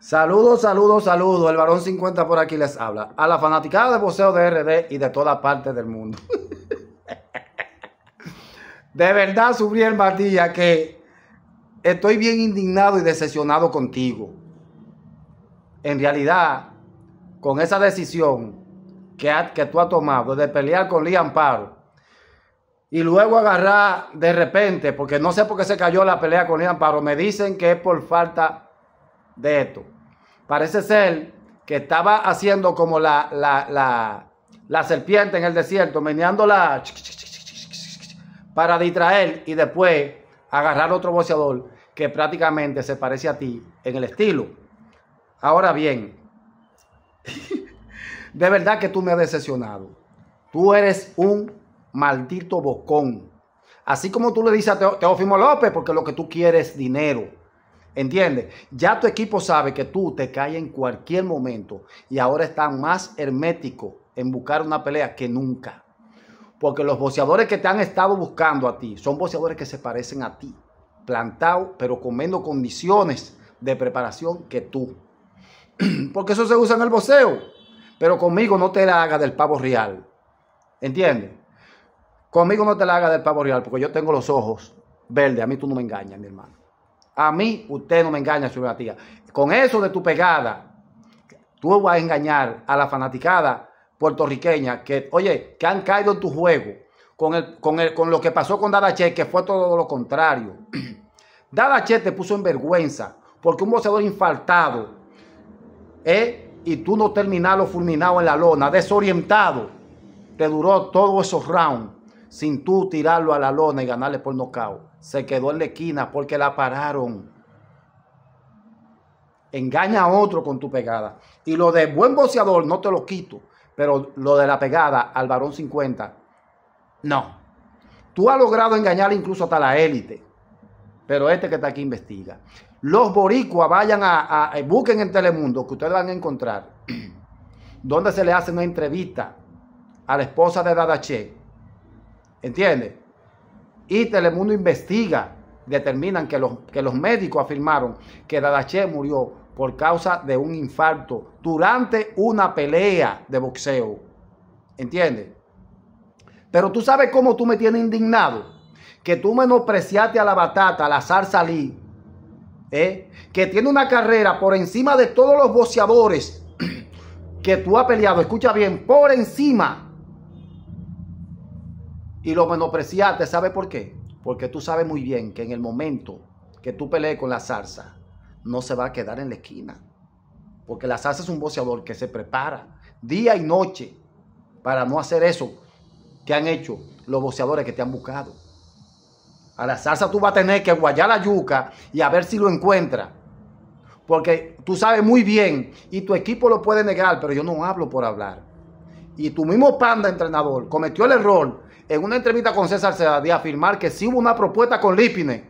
Saludos, saludos, saludos. El varón 50 por aquí les habla. A la fanaticada de boxeo de RD y de toda parte del mundo. de verdad, Subriel Martilla, que estoy bien indignado y decepcionado contigo. En realidad, con esa decisión que, que tú has tomado de pelear con Liam Paro y luego agarrar de repente, porque no sé por qué se cayó la pelea con Liam Paro, me dicen que es por falta de esto. Parece ser que estaba haciendo como la, la, la, la serpiente en el desierto, la para distraer y después agarrar otro boceador que prácticamente se parece a ti en el estilo. Ahora bien, de verdad que tú me has decepcionado. Tú eres un maldito bocón. Así como tú le dices a Teofimo López, porque lo que tú quieres es dinero. ¿Entiendes? Ya tu equipo sabe que tú te caes en cualquier momento y ahora están más hermético en buscar una pelea que nunca. Porque los boxeadores que te han estado buscando a ti son boxeadores que se parecen a ti, plantados, pero con menos condiciones de preparación que tú. Porque eso se usa en el boxeo. Pero conmigo no te la hagas del pavo real. ¿Entiendes? Conmigo no te la haga del pavo real, porque yo tengo los ojos verdes. A mí tú no me engañas, mi hermano. A mí usted no me engaña, señora tía. Con eso de tu pegada, tú vas a engañar a la fanaticada puertorriqueña que, oye, que han caído en tu juego con, el, con, con lo que pasó con Dadache, que fue todo lo contrario. Dadache te puso en vergüenza porque un boxeador infaltado, eh, y tú no terminarlo fulminado en la lona, desorientado, te duró todos esos rounds sin tú tirarlo a la lona y ganarle por nocaut se quedó en la esquina porque la pararon. Engaña a otro con tu pegada. Y lo de buen boceador no te lo quito, pero lo de la pegada al varón 50, no. Tú has logrado engañar incluso hasta la élite, pero este que está aquí investiga. Los boricuas vayan a, eh, busquen en Telemundo, que ustedes van a encontrar, donde se le hace una entrevista a la esposa de Dadache. ¿Entiendes? y Telemundo investiga, determinan que los, que los médicos afirmaron que Dadache murió por causa de un infarto durante una pelea de boxeo. ¿Entiendes? Pero tú sabes cómo tú me tienes indignado. Que tú menospreciaste a la batata, a la zarza ¿eh? que tiene una carrera por encima de todos los boxeadores que tú has peleado. Escucha bien, por encima y lo menospreciaste. ¿Sabe por qué? Porque tú sabes muy bien que en el momento que tú pelees con la salsa, no se va a quedar en la esquina. Porque la salsa es un boceador que se prepara día y noche para no hacer eso que han hecho los boceadores que te han buscado. A la salsa tú vas a tener que guayar la yuca y a ver si lo encuentra. Porque tú sabes muy bien y tu equipo lo puede negar, pero yo no hablo por hablar. Y tu mismo panda entrenador cometió el error en una entrevista con César se de afirmar que sí hubo una propuesta con Lipine.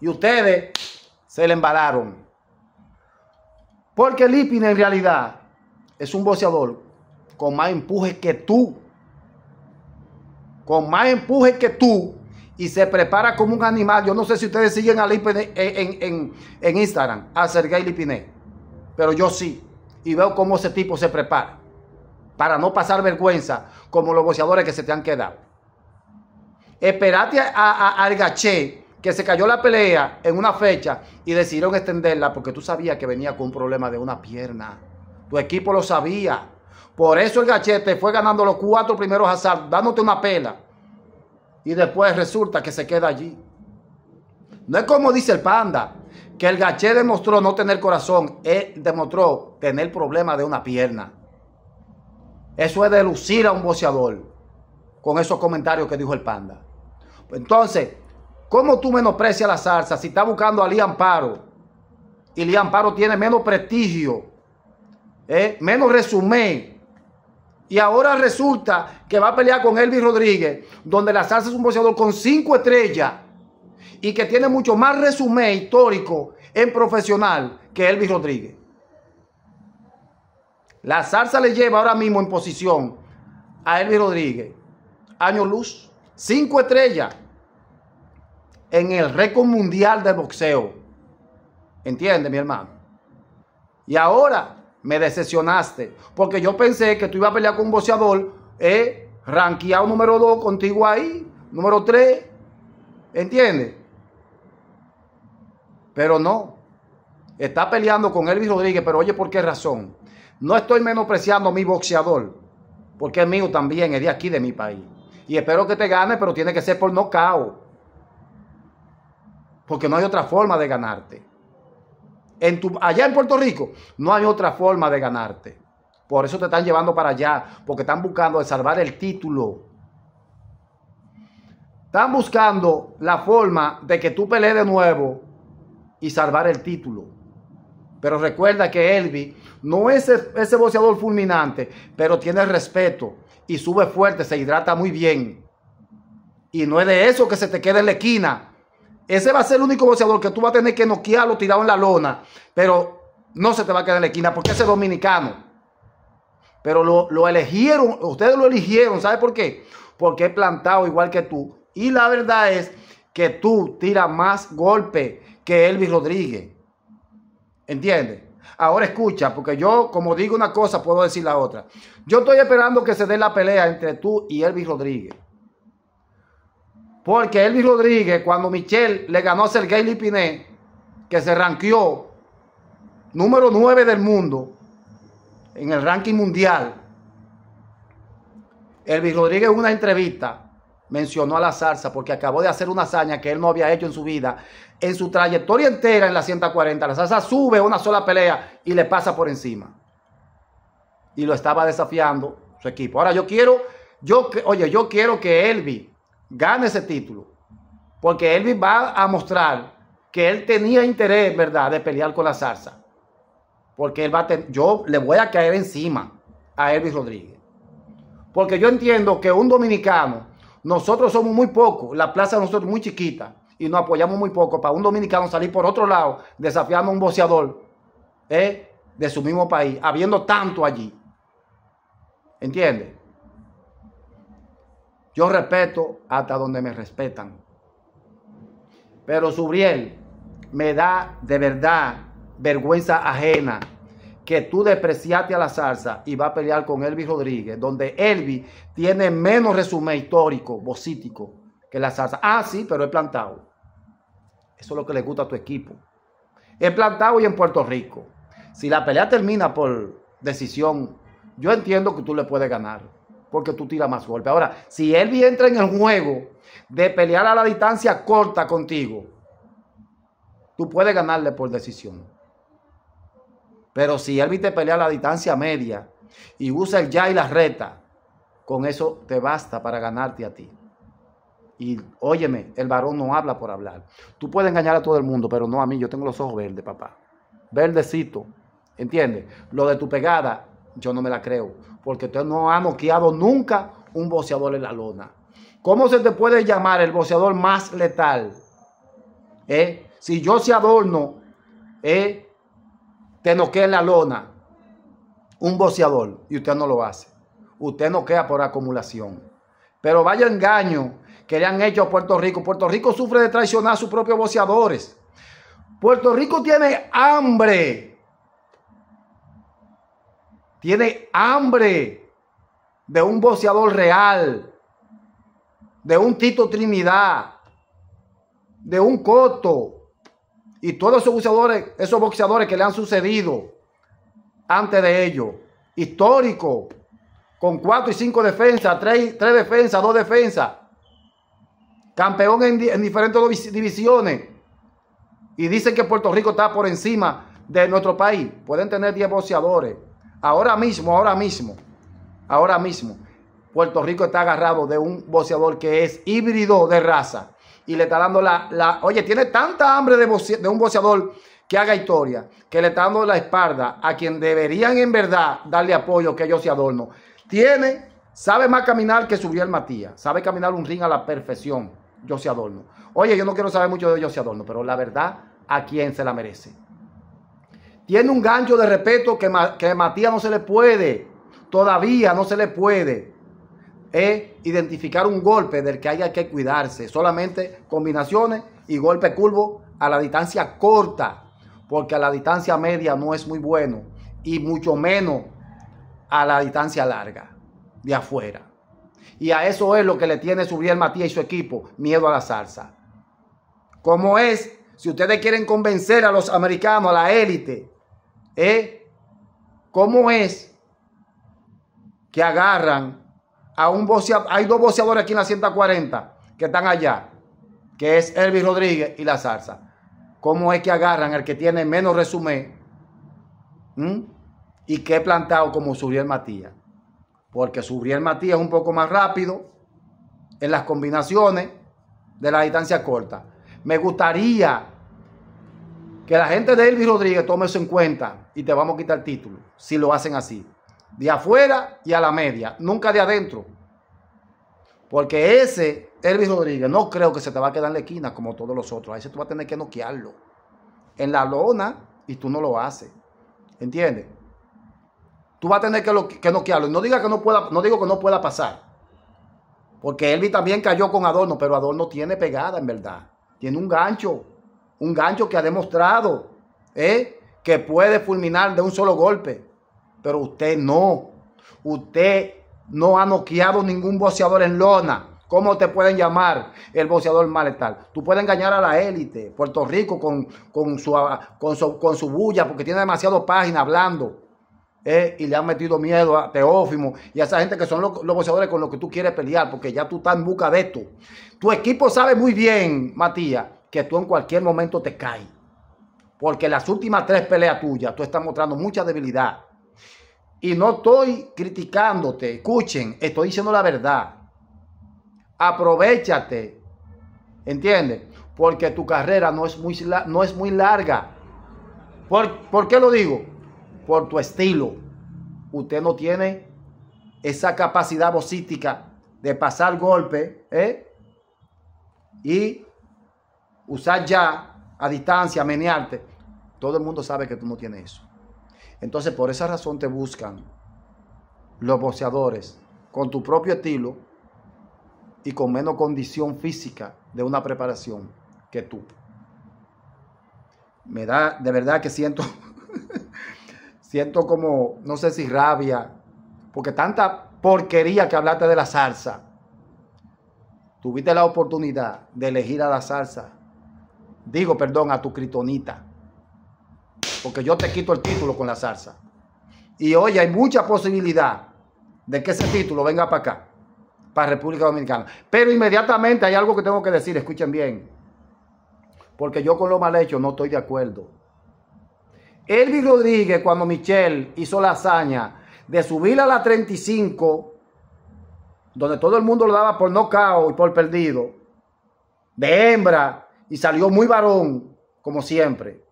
y ustedes se le embalaron. Porque Lipine en realidad es un boceador con más empuje que tú. Con más empuje que tú. Y se prepara como un animal. Yo no sé si ustedes siguen a Lipine en, Instagram, a Sergei Lipine. Pero yo sí. Y veo cómo ese tipo se prepara. Para no pasar vergüenza como los boceadores que se te han quedado. Esperate al Gaché, que se cayó la pelea en una fecha y decidieron extenderla porque tú sabías que venía con un problema de una pierna. Tu equipo lo sabía. Por eso el te fue ganando los cuatro primeros asaltos, dándote una pela. Y después resulta que se queda allí. No es como dice el panda, que el Gaché demostró no tener corazón, él demostró tener problema de una pierna. Eso es de lucir a un boceador con esos comentarios que dijo el panda. Entonces, ¿cómo tú menosprecias la salsa si está buscando a Liam Paro? Y Lian Paro tiene menos prestigio, eh, menos resumen. Y ahora resulta que va a pelear con Elvis Rodríguez, donde la salsa es un boxeador con cinco estrellas y que tiene mucho más resumen histórico en profesional que Elvis Rodríguez. La salsa le lleva ahora mismo en posición a Elvis Rodríguez. Año luz, cinco estrellas en el récord mundial de boxeo. ¿Entiende, mi hermano? Y ahora me decepcionaste, porque yo pensé que tú ibas a pelear con un boxeador, eh, ranqueado número 2 contigo ahí, número 3, ¿entiendes? Pero no, está peleando con Elvis Rodríguez, pero oye, ¿por qué razón? No estoy menospreciando a mi boxeador, porque es mío también, es de aquí, de mi país. Y espero que te gane, pero tiene que ser por nocao porque no hay otra forma de ganarte. En tu, allá en Puerto Rico no hay otra forma de ganarte. Por eso te están llevando para allá, porque están buscando salvar el título. Están buscando la forma de que tú pelees de nuevo y salvar el título. Pero recuerda que Elvi no es ese boxeador fulminante, pero tiene respeto y sube fuerte, se hidrata muy bien. Y no es de eso que se te quede en la esquina ese va a ser el único boxeador que tú vas a tener que noquearlo tirado en la lona. Pero no se te va a quedar en la esquina porque ese es dominicano. Pero lo, lo eligieron, ustedes lo eligieron, ¿sabes por qué? Porque es plantado igual que tú. Y la verdad es que tú tiras más golpes que Elvis Rodríguez. ¿Entiendes? Ahora escucha, porque yo, como digo una cosa, puedo decir la otra. Yo estoy esperando que se dé la pelea entre tú y Elvis Rodríguez. Porque Elvis Rodríguez, cuando Michel le ganó a Sergei Lipiné, que se ranqueó número 9 del mundo en el ranking mundial, Elvis Rodríguez en una entrevista mencionó a la salsa porque acabó de hacer una hazaña que él no había hecho en su vida. En su trayectoria entera en la 140, la salsa sube una sola pelea y le pasa por encima. Y lo estaba desafiando su equipo. Ahora yo quiero, yo, oye, yo quiero que Elvis gane ese título. Porque Elvis va a mostrar que él tenía interés, ¿verdad?, de pelear con la zarza. Porque él va a yo le voy a caer encima a Elvis Rodríguez. Porque yo entiendo que un dominicano, nosotros somos muy pocos, la plaza nosotros es muy chiquita y nos apoyamos muy poco. Para un dominicano salir por otro lado, desafiando a un boxeador ¿eh? de su mismo país, habiendo tanto allí. Entiende? Yo respeto hasta donde me respetan. Pero Subriel, me da de verdad vergüenza ajena que tú despreciaste a la salsa y va a pelear con Elvis Rodríguez, donde Elvis tiene menos resumen histórico, bocítico, que la salsa. Ah, sí, pero he plantado. Eso es lo que le gusta a tu equipo. He plantado y en Puerto Rico. Si la pelea termina por decisión, yo entiendo que tú le puedes ganar porque tú tiras más golpe. Ahora, si Elvi entra en el juego de pelear a la distancia corta contigo, tú puedes ganarle por decisión. Pero si Elvi te pelea a la distancia media y usa el ya y la reta, con eso te basta para ganarte a ti. Y óyeme, el varón no habla por hablar. Tú puedes engañar a todo el mundo, pero no a mí. Yo tengo los ojos verdes, papá. Verdecito. ¿Entiendes? Lo de tu pegada yo no me la creo, porque usted no ha noqueado nunca un boceador en la lona. ¿Cómo se te puede llamar el boceador más letal? ¿Eh? Si yo se adorno, ¿eh? te noquea en la lona un boceador y usted no lo hace. Usted noquea por acumulación. Pero vaya engaño que le han hecho a Puerto Rico. Puerto Rico sufre de traicionar a sus propios boceadores. Puerto Rico tiene hambre tiene hambre de un boxeador real, de un Tito Trinidad, de un Coto y todos esos boxeadores, esos boxeadores que le han sucedido antes de ellos, histórico, con cuatro y cinco defensas, tres, tres defensas, dos defensas, campeón en, en diferentes divisiones y dicen que Puerto Rico está por encima de nuestro país. Pueden tener 10 boxeadores. Ahora mismo, ahora mismo, ahora mismo, Puerto Rico está agarrado de un boceador que es híbrido de raza y le está dando la. la oye, tiene tanta hambre de, de un boceador que haga historia, que le está dando la espalda a quien deberían en verdad darle apoyo, que yo se adorno. Tiene, sabe más caminar que el Matías, sabe caminar un ring a la perfección, yo se adorno. Oye, yo no quiero saber mucho de yo se adorno, pero la verdad, a quién se la merece. Tiene un gancho de respeto que, que Matías no se le puede. Todavía no se le puede. Es identificar un golpe del que haya que cuidarse. Solamente combinaciones y golpe curvo a la distancia corta. Porque a la distancia media no es muy bueno. Y mucho menos a la distancia larga. De afuera. Y a eso es lo que le tiene Subriel Matías y su equipo. Miedo a la salsa. Como es si ustedes quieren convencer a los americanos, a la élite, ¿cómo es que agarran a un boxeador? Hay dos boxeadores aquí en la 140 que están allá, que es Elvis Rodríguez y La Zarza. ¿Cómo es que agarran al que tiene menos resumen y que he plantado como Subriel Matías? Porque Subriel Matías es un poco más rápido en las combinaciones de la distancia corta. Me gustaría que la gente de Elvis Rodríguez tome eso en cuenta y te vamos a quitar el título si lo hacen así. De afuera y a la media, nunca de adentro. Porque ese Elvis Rodríguez no creo que se te va a quedar en la esquina como todos los otros. A ese tú vas a tener que noquearlo en la lona y tú no lo haces. ¿Entiendes? Tú vas a tener que, que noquearlo. No, diga que no, pueda, no digo que no pueda pasar. Porque Elvis también cayó con Adorno, pero Adorno tiene pegada en verdad tiene un gancho, un gancho que ha demostrado ¿eh? que puede fulminar de un solo golpe. Pero usted no, usted no ha noqueado ningún boxeador en lona. ¿Cómo te pueden llamar el boxeador maletal? Tú puedes engañar a la élite, Puerto Rico con, su, ah, con, con su bulla, porque tiene demasiado página hablando. Eh, y le han metido miedo a Teófimo y a esa gente que son los, los, boxeadores con los que tú quieres pelear, porque ya tú estás en busca de esto. Tu equipo sabe muy bien, Matías, que tú en cualquier momento te caes. Porque las últimas tres peleas tuyas, tú estás mostrando mucha debilidad. Y no estoy criticándote, escuchen, estoy diciendo la verdad. Aprovechate, ¿entiendes? Porque tu carrera no es muy, no es muy larga. ¿Por, ¿Por qué lo digo? por tu estilo. Usted no tiene esa capacidad Bocística. de pasar golpe ¿eh? y usar ya a distancia, menearte. Todo el mundo sabe que tú no tienes eso. Entonces, por esa razón te buscan los boxeadores con tu propio estilo y con menos condición física de una preparación que tú. Me da, de verdad que siento siento como, no sé si rabia, porque tanta porquería que hablaste de la salsa. Tuviste la oportunidad de elegir a la salsa. Digo, perdón, a tu critonita. Porque yo te quito el título con la salsa. Y hoy hay mucha posibilidad de que ese título venga para acá, para República Dominicana. Pero inmediatamente hay algo que tengo que decir, escuchen bien. Porque yo con lo mal hecho no estoy de acuerdo. Elvis Rodríguez, cuando Michelle hizo la hazaña de subir a la 35, donde todo el mundo lo daba por no cao y por perdido, de hembra, y salió muy varón, como siempre.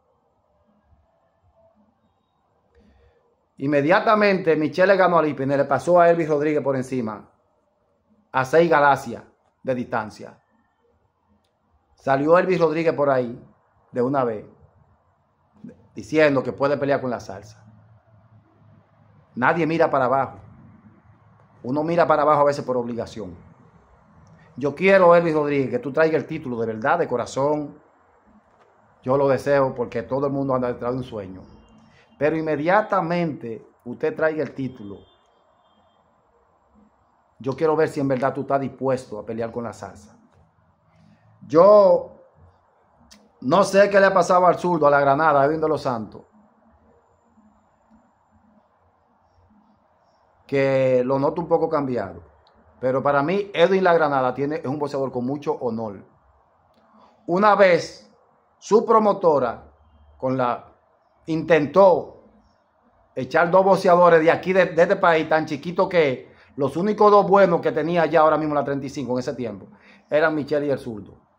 Inmediatamente Michelle ganó a Lipine, le pasó a Elvis Rodríguez por encima, a seis galaxias de distancia. Salió Elvis Rodríguez por ahí, de una vez diciendo que puede pelear con la salsa. Nadie mira para abajo. Uno mira para abajo a veces por obligación. Yo quiero, Elvis Rodríguez, que tú traigas el título de verdad, de corazón. Yo lo deseo porque todo el mundo anda detrás de un sueño. Pero inmediatamente usted traiga el título. Yo quiero ver si en verdad tú estás dispuesto a pelear con la salsa. Yo no sé qué le ha pasado al zurdo, a la granada, a Edwin de los Santos. Que lo noto un poco cambiado. Pero para mí, Edwin La Granada tiene, es un boxeador con mucho honor. Una vez su promotora con la, intentó echar dos boxeadores de aquí, de, este país, tan chiquito que los únicos dos buenos que tenía ya ahora mismo la 35 en ese tiempo eran Michelle y el zurdo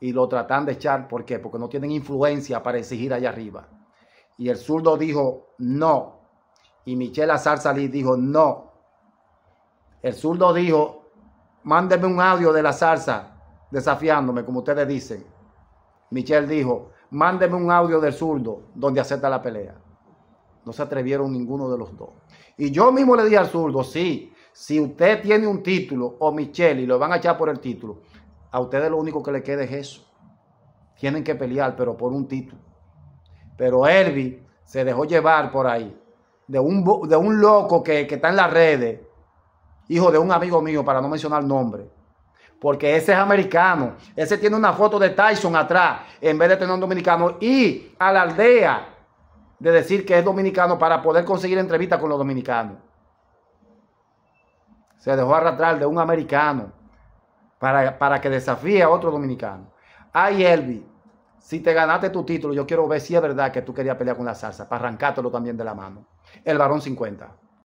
y lo tratan de echar. ¿Por qué? Porque no tienen influencia para exigir allá arriba. Y el zurdo dijo no. Y Michelle Azar dijo no. El zurdo dijo, mándeme un audio de la salsa desafiándome, como ustedes dicen. Michelle dijo, mándeme un audio del zurdo donde acepta la pelea. No se atrevieron ninguno de los dos. Y yo mismo le dije al zurdo, sí, si usted tiene un título o Michelle y lo van a echar por el título, a ustedes lo único que les queda es eso. Tienen que pelear, pero por un título. Pero Herbie se dejó llevar por ahí. De un, de un loco que, que está en las redes. Hijo de un amigo mío, para no mencionar nombre. Porque ese es americano. Ese tiene una foto de Tyson atrás en vez de tener un dominicano. Y a la aldea de decir que es dominicano para poder conseguir entrevista con los dominicanos. Se dejó arrastrar de un americano para, que desafíe a otro dominicano. Ay, Elvi, si te ganaste tu título, yo quiero ver si es verdad que tú querías pelear con la salsa, para arrancártelo también de la mano. El varón 50.